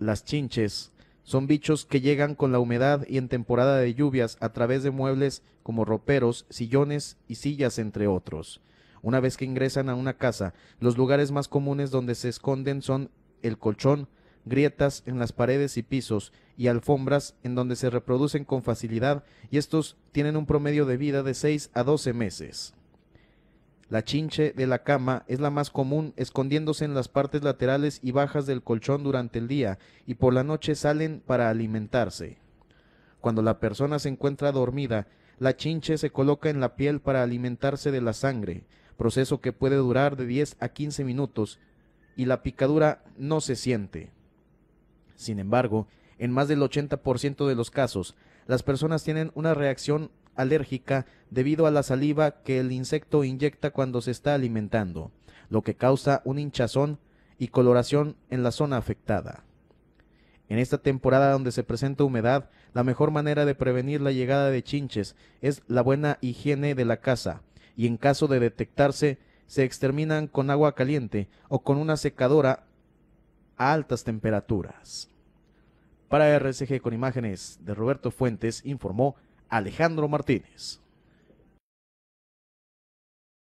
las chinches. Son bichos que llegan con la humedad y en temporada de lluvias a través de muebles como roperos, sillones y sillas, entre otros. Una vez que ingresan a una casa, los lugares más comunes donde se esconden son el colchón, grietas en las paredes y pisos, y alfombras en donde se reproducen con facilidad, y estos tienen un promedio de vida de 6 a 12 meses. La chinche de la cama es la más común, escondiéndose en las partes laterales y bajas del colchón durante el día y por la noche salen para alimentarse. Cuando la persona se encuentra dormida, la chinche se coloca en la piel para alimentarse de la sangre, proceso que puede durar de 10 a 15 minutos y la picadura no se siente. Sin embargo, en más del 80% de los casos, las personas tienen una reacción alérgica debido a la saliva que el insecto inyecta cuando se está alimentando, lo que causa un hinchazón y coloración en la zona afectada. En esta temporada donde se presenta humedad, la mejor manera de prevenir la llegada de chinches es la buena higiene de la casa, y en caso de detectarse, se exterminan con agua caliente o con una secadora a altas temperaturas. Para RCG con imágenes de Roberto Fuentes informó Alejandro Martínez.